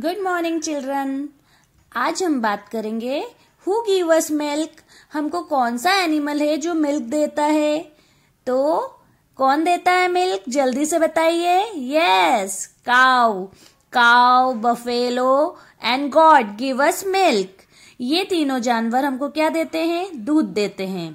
good morning children आज हम बात करेंगे हु गिव अस मिल्क हमको कौन सा एनिमल है जो मिल्क देता है तो कौन देता है मिल्क जल्दी से बताइए yes cow cow buffalo and goat give us milk ये तीनों जानवर हमको क्या देते हैं दूध देते हैं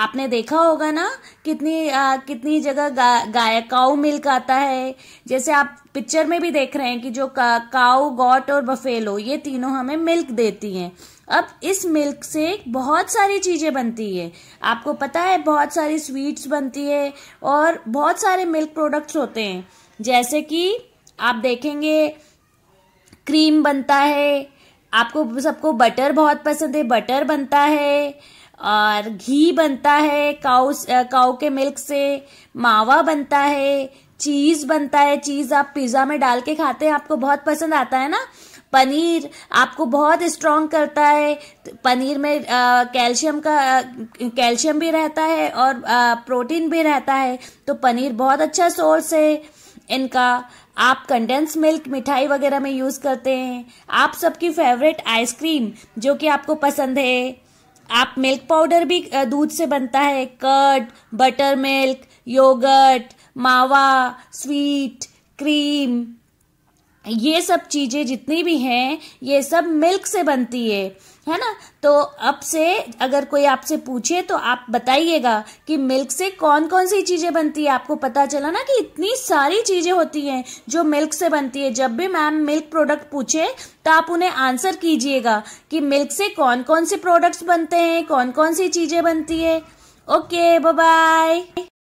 आपने देखा होगा ना कितनी आ, कितनी जगह गा, गाय काऊ मिल्क आता है जैसे आप पिक्चर में भी देख रहे हैं कि जो का, काऊ गॉट और बफेलो ये तीनों हमें मिल्क देती हैं अब इस मिल्क से बहुत सारी चीज़ें बनती है आपको पता है बहुत सारी स्वीट्स बनती है और बहुत सारे मिल्क प्रोडक्ट्स होते हैं जैसे कि आप देखेंगे क्रीम बनता है आपको सबको बटर बहुत पसंद है बटर बनता है और घी बनता है काउ काउ के मिल्क से मावा बनता है चीज़ बनता है चीज़ आप पिज़्ज़ा में डाल के खाते हैं आपको बहुत पसंद आता है ना पनीर आपको बहुत स्ट्रांग करता है पनीर में कैल्शियम का कैल्शियम भी रहता है और आ, प्रोटीन भी रहता है तो पनीर बहुत अच्छा सोर्स है इनका आप कंडेंस मिल्क मिठाई वगैरह में यूज़ करते हैं आप सबकी फेवरेट आइसक्रीम जो कि आपको पसंद है आप मिल्क पाउडर भी दूध से बनता है curd butter milk yogurt mawa sweet cream ये सब चीज़ें जितनी भी हैं ये सब मिल्क से बनती है है ना तो अब से अगर कोई आपसे पूछे तो आप बताइएगा कि मिल्क से कौन कौन सी चीज़ें बनती है आपको पता चला ना कि इतनी सारी चीज़ें होती हैं जो मिल्क से बनती है जब भी मैम मिल्क प्रोडक्ट पूछे तो आप उन्हें आंसर कीजिएगा कि मिल्क से कौन कौन से प्रोडक्ट्स बनते हैं कौन कौन सी चीज़ें बनती है ओके बाय